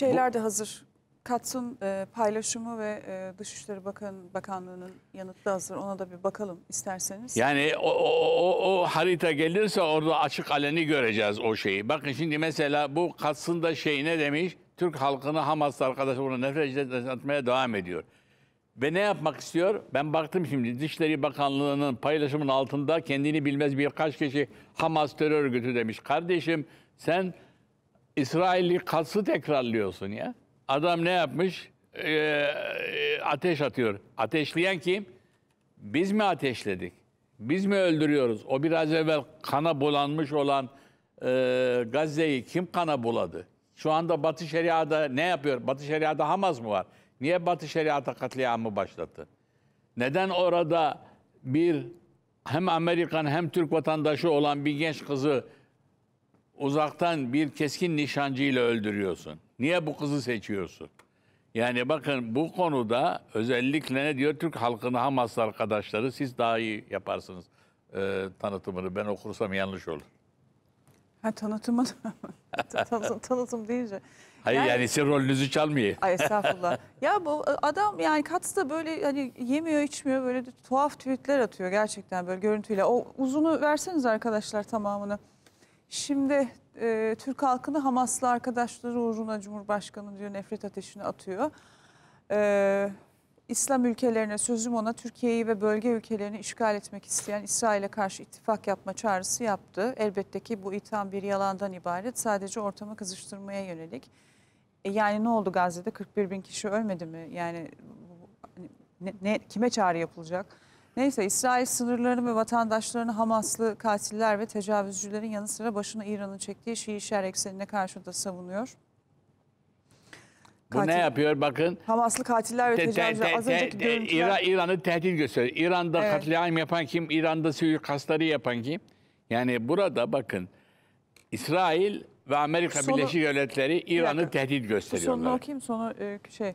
Şeyler de hazır. Katsun e, paylaşımı ve e, Dışişleri Bakan, Bakanlığı'nın yanıtı da hazır. Ona da bir bakalım isterseniz. Yani o, o, o harita gelirse orada açık aleni göreceğiz o şeyi. Bakın şimdi mesela bu Katsun da şey ne demiş? Türk halkını Hamas'la arkadaşlar bunu nefret devam ediyor. Ve ne yapmak istiyor? Ben baktım şimdi Dışişleri Bakanlığı'nın paylaşımının altında kendini bilmez birkaç kişi Hamas terör örgütü demiş. Kardeşim sen İsrail'i kası tekrarlıyorsun ya. Adam ne yapmış? Ee, ateş atıyor. Ateşleyen kim? Biz mi ateşledik? Biz mi öldürüyoruz? O biraz evvel kana bulanmış olan e, Gazze'yi kim kana buladı? Şu anda Batı Şeria'da ne yapıyor? Batı Şeria'da Hamas mı var? Niye Batı Şeria'da katliamı başlattı? Neden orada bir hem Amerikan hem Türk vatandaşı olan bir genç kızı uzaktan bir keskin nişancıyla öldürüyorsun? Niye bu kızı seçiyorsun? Yani bakın bu konuda özellikle ne diyor Türk halkını Hamas arkadaşları siz daha iyi yaparsınız e, tanıtımını. Ben okursam yanlış olur. Ha tanıtımı tanıtım, tanıtım deyince. Hayır yani, yani siz rolünüzü çalmıyor. Ay estağfurullah. ya bu e, adam yani katsta böyle hani yemiyor içmiyor böyle tuhaf tweetler atıyor gerçekten böyle görüntüyle. O uzunu verseniz arkadaşlar tamamını. Şimdi e, Türk halkını Hamaslı arkadaşları uğruna Cumhurbaşkanı diyor nefret ateşini atıyor. E, İslam ülkelerine sözüm ona Türkiye'yi ve bölge ülkelerini işgal etmek isteyen İsrail'e karşı ittifak yapma çağrısı yaptı. Elbette ki bu itham bir yalandan ibaret sadece ortamı kızıştırmaya yönelik. E, yani ne oldu Gazze'de 41 bin kişi ölmedi mi? Yani hani ne, ne, kime çağrı yapılacak? Neyse İsrail sınırlarını ve vatandaşlarını Hamaslı katiller ve tecavüzcülerin yanı sıra başına İran'ın çektiği Şii şer eksenine karşı da savunuyor. Bu ne yapıyor bakın? Hamaslı katiller ve te, tecavüzcüler az önceki te, görüntüler... İran, İran'ı tehdit gösteriyor. İran'da evet. katliam yapan kim? İran'da suikastları yapan kim? Yani burada bakın İsrail ve Amerika sonu, Birleşik Devletleri İran'ı tehdit gösteriyorlar. Bu sonunu okuyayım sonu e, şey...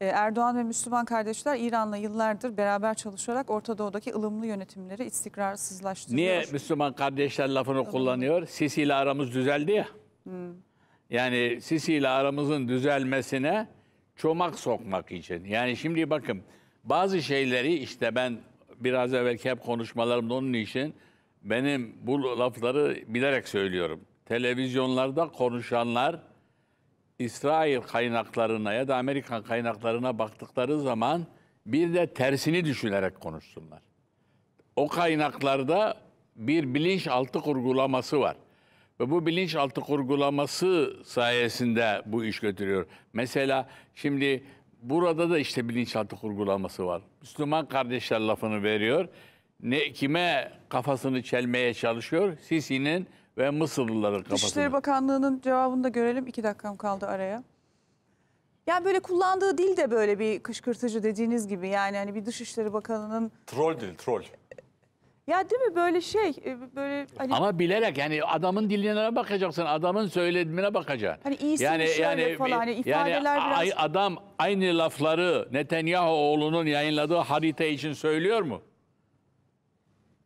Ee, Erdoğan ve Müslüman kardeşler İran'la yıllardır beraber çalışarak Orta Doğu'daki ılımlı yönetimleri istikrarsızlaştırıyor. Niye Müslüman kardeşler lafını Ilımlı. kullanıyor? Sisi ile aramız düzeldi ya. Hmm. Yani Sisi ile aramızın düzelmesine çomak sokmak için. Yani şimdi bakın bazı şeyleri işte ben biraz evvelki hep konuşmalarımda onun için benim bu lafları bilerek söylüyorum. Televizyonlarda konuşanlar İsrail kaynaklarına ya da Amerikan kaynaklarına baktıkları zaman bir de tersini düşünerek konuşsunlar. O kaynaklarda bir bilinçaltı kurgulaması var. Ve bu bilinçaltı kurgulaması sayesinde bu iş götürüyor. Mesela şimdi burada da işte bilinçaltı kurgulaması var. Müslüman kardeşler lafını veriyor ne kime kafasını çelmeye çalışıyor? Sisi'nin ve Mısırlıların kafasını. Dışişleri Bakanlığı'nın cevabını da görelim. İki dakikam kaldı araya. Yani böyle kullandığı dil de böyle bir kışkırtıcı dediğiniz gibi. Yani hani bir Dışişleri Bakanı'nın... Troll dil, troll. Ya değil mi böyle şey e, böyle hani... Ama bilerek yani adamın diline bakacaksın, adamın söylediğine bakacaksın. Hani iyisi yani, şöyle yani, falan hani ifadeler yani, biraz... Ay, adam aynı lafları Netanyahu oğlunun yayınladığı harita için söylüyor mu?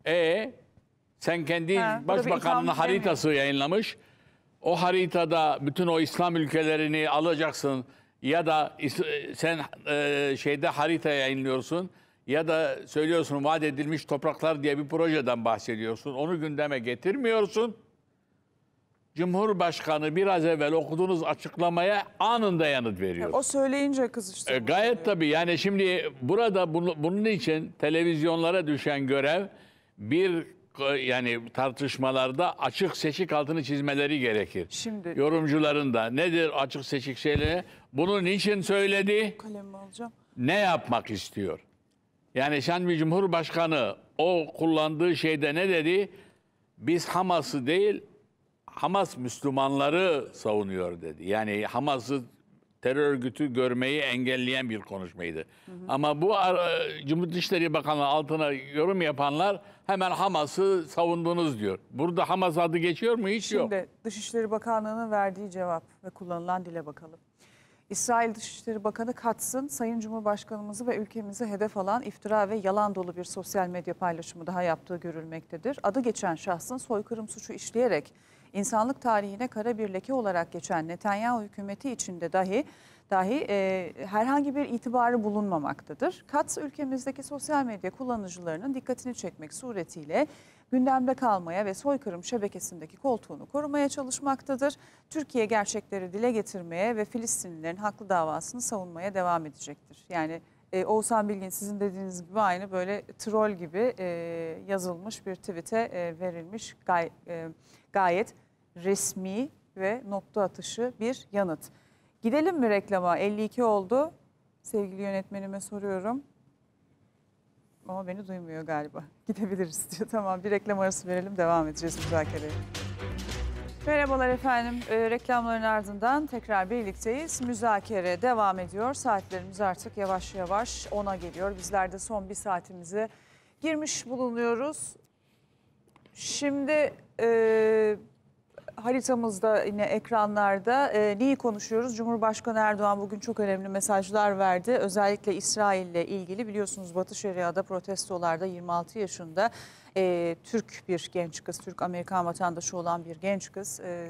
E sen kendi ha, başbakanının haritası yayınlamış. O haritada bütün o İslam ülkelerini alacaksın ya da e, sen e, şeyde harita yayınlıyorsun ya da söylüyorsun vaat edilmiş topraklar diye bir projeden bahsediyorsun. Onu gündeme getirmiyorsun. Cumhurbaşkanı biraz evvel okuduğunuz açıklamaya anında yanıt veriyor. O söyleyince kızıştı. E, gayet tabii yani şimdi burada bunu, bunun için televizyonlara düşen görev bir yani tartışmalarda açık seçik altını çizmeleri gerekir. Şimdi yorumcuların da nedir açık seçik şeyleri? Bunu niçin söyledi? Kalemimi alacağım. Ne yapmak istiyor? Yani sen bir cumhurbaşkanı o kullandığı şeyde ne dedi? Biz Hamas'ı değil Hamas Müslümanları savunuyor dedi. Yani Hamas'ı terör örgütü görmeyi engelleyen bir konuşmaydı. Hı hı. Ama bu e, Cumhuriyet Dışişleri Bakanlığı altına yorum yapanlar hemen Hamas'ı savundunuz diyor. Burada Hamas adı geçiyor mu? Hiç Şimdi, yok. Şimdi Dışişleri Bakanlığı'nın verdiği cevap ve kullanılan dile bakalım. İsrail Dışişleri Bakanı Katz'ın Sayın Cumhurbaşkanımızı ve ülkemizi hedef alan iftira ve yalan dolu bir sosyal medya paylaşımı daha yaptığı görülmektedir. Adı geçen şahsın soykırım suçu işleyerek insanlık tarihine kara bir leke olarak geçen Netanyahu hükümeti içinde dahi dahi e, herhangi bir itibarı bulunmamaktadır. Kat ülkemizdeki sosyal medya kullanıcılarının dikkatini çekmek suretiyle gündemde kalmaya ve soykırım şebekesindeki koltuğunu korumaya çalışmaktadır. Türkiye gerçekleri dile getirmeye ve Filistinlilerin haklı davasını savunmaya devam edecektir. Yani e, Oğuzhan Bilgin sizin dediğiniz gibi aynı böyle troll gibi e, yazılmış bir tweet'e e, verilmiş gay, e, gayet resmi ve nokta atışı bir yanıt. Gidelim mi reklama? 52 oldu. Sevgili yönetmenime soruyorum. Ama beni duymuyor galiba. Gidebiliriz diyor. Tamam bir reklam arası verelim devam edeceğiz müzakereye. Merhabalar efendim. E, reklamların ardından tekrar birlikteyiz. Müzakere devam ediyor. Saatlerimiz artık yavaş yavaş 10'a geliyor. Bizler de son bir saatimize girmiş bulunuyoruz. Şimdi e, haritamızda yine ekranlarda e, neyi konuşuyoruz? Cumhurbaşkanı Erdoğan bugün çok önemli mesajlar verdi. Özellikle İsrail ile ilgili biliyorsunuz Batı Şeria'da protestolarda 26 yaşında e, Türk bir genç kız, Türk-Amerikan vatandaşı olan bir genç kız e,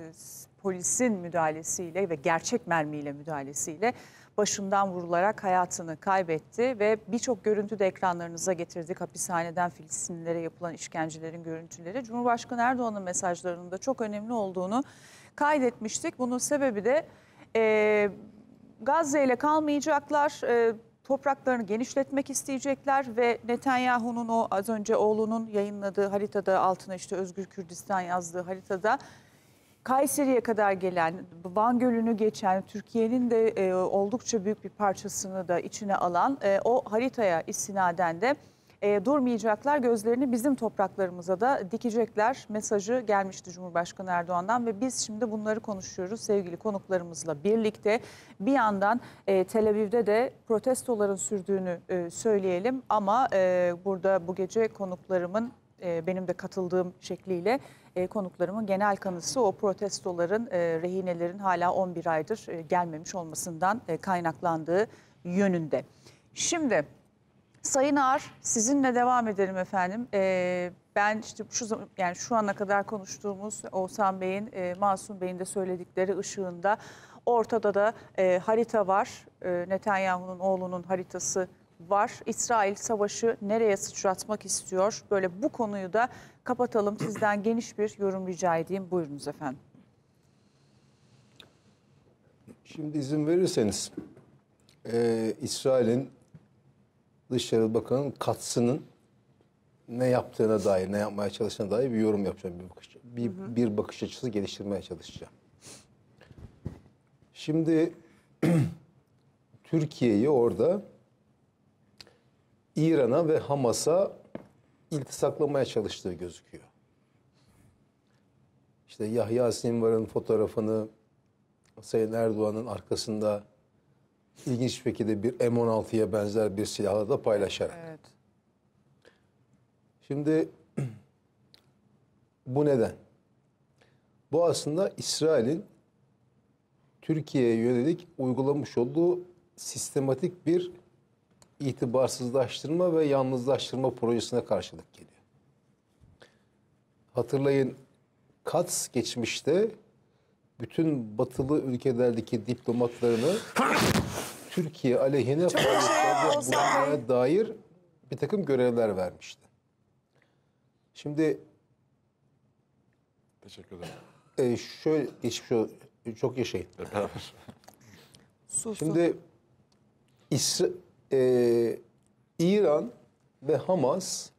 polisin müdahalesiyle ve gerçek mermiyle müdahalesiyle başından vurularak hayatını kaybetti ve birçok görüntü de ekranlarınıza getirdik. Hapishaneden Filistinlilere yapılan işkencelerin görüntüleri. Cumhurbaşkanı Erdoğan'ın mesajlarının da çok önemli olduğunu kaydetmiştik. Bunun sebebi de e, Gazze ile kalmayacaklar. E, topraklarını genişletmek isteyecekler ve Netanyahu'nun o az önce oğlunun yayınladığı haritada altına işte Özgür Kürdistan yazdığı haritada Kayseri'ye kadar gelen, Van Gölü'nü geçen, Türkiye'nin de e, oldukça büyük bir parçasını da içine alan e, o haritaya istinaden de e, durmayacaklar. Gözlerini bizim topraklarımıza da dikecekler mesajı gelmişti Cumhurbaşkanı Erdoğan'dan ve biz şimdi bunları konuşuyoruz sevgili konuklarımızla birlikte. Bir yandan e, Tel Aviv'de de protestoların sürdüğünü e, söyleyelim ama e, burada bu gece konuklarımın e, benim de katıldığım şekliyle e, konuklarımın genel kanısı o protestoların, e, rehinelerin hala 11 aydır gelmemiş olmasından kaynaklandığı yönünde. Şimdi Sayın Ağar sizinle devam edelim efendim. Ee, ben işte şu yani şu ana kadar konuştuğumuz Oğuzhan Bey'in, e, Masum Bey'in de söyledikleri ışığında ortada da e, harita var. E, Netanyahu'nun oğlunun haritası var. İsrail savaşı nereye sıçratmak istiyor? Böyle bu konuyu da kapatalım. Sizden geniş bir yorum rica edeyim. Buyurunuz efendim. Şimdi izin verirseniz e, İsrail'in Dışişleri Bakanı'nın katsının ne yaptığına dair, ne yapmaya çalıştığına dair bir yorum yapacağım. Bir bakış, bir, bir bakış açısı geliştirmeye çalışacağım. Şimdi Türkiye'yi orada İran'a ve Hamas'a iltisaklamaya çalıştığı gözüküyor. İşte Yahya Sinvar'ın fotoğrafını Sayın Erdoğan'ın arkasında ilginç şekilde bir M16'ya benzer bir silahla da paylaşarak. Evet. Şimdi bu neden? Bu aslında İsrail'in Türkiye'ye yönelik uygulamış olduğu sistematik bir itibarsızlaştırma ve yalnızlaştırma projesine karşılık geliyor. Hatırlayın Katz geçmişte bütün batılı ülkelerdeki diplomatlarını Türkiye aleyhine faaliyetlerde şey bulunmaya dair bir takım görevler vermişti. Şimdi Teşekkür ederim. E, şöyle geçmiş o çok yaşayın. Şimdi İsra, e, İran ve Hamas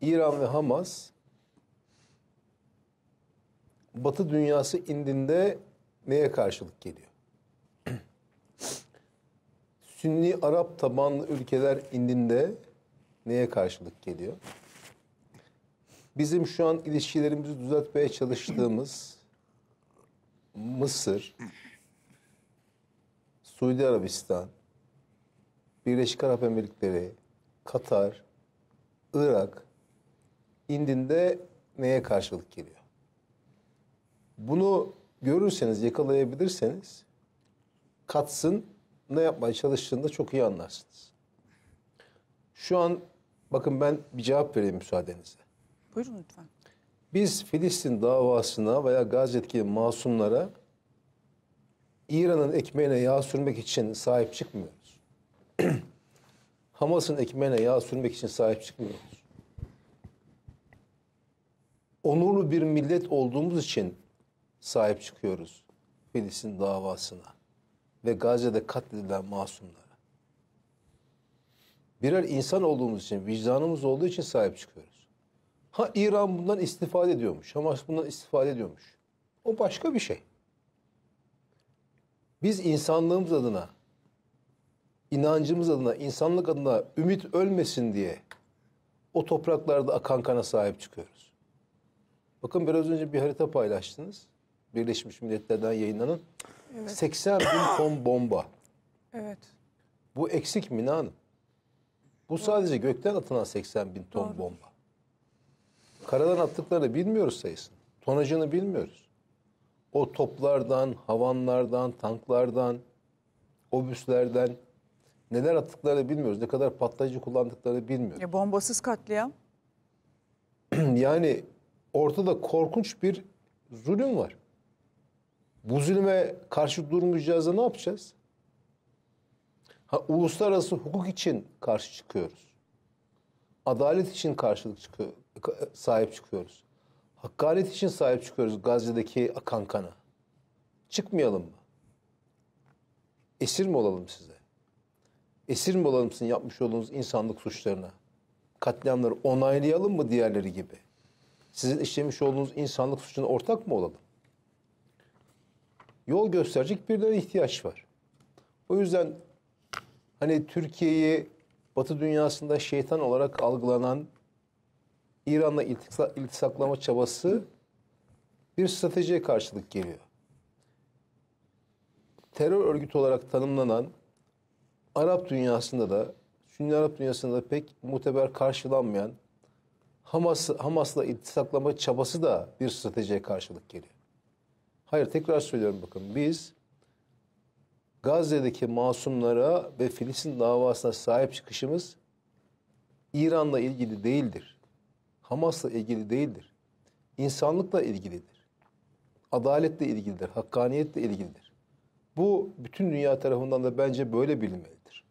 İran ve Hamas Batı dünyası indinde neye karşılık geliyor? Sünni Arap tabanlı ülkeler indinde neye karşılık geliyor? Bizim şu an ilişkilerimizi düzeltmeye çalıştığımız Mısır, Suudi Arabistan, Birleşik Arap Emirlikleri, Katar, Irak indinde neye karşılık geliyor? Bunu görürseniz, yakalayabilirseniz katsın ne yapmaya çalıştığında çok iyi anlarsınız. Şu an bakın ben bir cevap vereyim müsaadenize. Buyurun lütfen. Biz Filistin davasına veya Gazze'deki masumlara İran'ın ekmeğine yağ sürmek için sahip çıkmıyoruz. Hamas'ın ekmeğine yağ sürmek için sahip çıkmıyoruz. Onurlu bir millet olduğumuz için sahip çıkıyoruz Filistin davasına ve Gazze'de katledilen masumlara. Birer insan olduğumuz için, vicdanımız olduğu için sahip çıkıyoruz. Ha İran bundan istifade ediyormuş, Hamas bundan istifade ediyormuş. O başka bir şey. Biz insanlığımız adına, inancımız adına, insanlık adına ümit ölmesin diye o topraklarda akan kana sahip çıkıyoruz. Bakın biraz önce bir harita paylaştınız. Birleşmiş Milletler'den yayınlanan evet. 80 bin ton bomba. Evet. Bu eksik Mina Hanım. Bu sadece gökten atılan 80 bin ton Doğru. bomba. Karadan attıklarını bilmiyoruz sayısını. Tonajını bilmiyoruz. O toplardan, havanlardan, tanklardan, obüslerden neler attıklarını bilmiyoruz. Ne kadar patlayıcı kullandıklarını bilmiyoruz. Ya bombasız katliam. yani ortada korkunç bir zulüm var. Bu zulme karşı durmayacağız da ne yapacağız? Ha, uluslararası hukuk için karşı çıkıyoruz. Adalet için karşılık çıkıyor, sahip çıkıyoruz. Hakkaniyet için sahip çıkıyoruz Gazze'deki akan kana. Çıkmayalım mı? Esir mi olalım size? Esir mi olalım sizin yapmış olduğunuz insanlık suçlarına? Katliamları onaylayalım mı diğerleri gibi? Sizin işlemiş olduğunuz insanlık suçuna ortak mı olalım? yol gösterecek bir ihtiyaç var. O yüzden hani Türkiye'yi Batı dünyasında şeytan olarak algılanan İran'la iltisaklama çabası bir stratejiye karşılık geliyor. Terör örgütü olarak tanımlanan Arap dünyasında da Sünni Arap dünyasında da pek muteber karşılanmayan Hamas Hamas'la iltisaklama çabası da bir stratejiye karşılık geliyor. Hayır tekrar söylüyorum bakın biz Gazze'deki masumlara ve Filistin davasına sahip çıkışımız İran'la ilgili değildir. Hamas'la ilgili değildir. İnsanlıkla ilgilidir. Adaletle ilgilidir, hakkaniyetle ilgilidir. Bu bütün dünya tarafından da bence böyle bilinmelidir.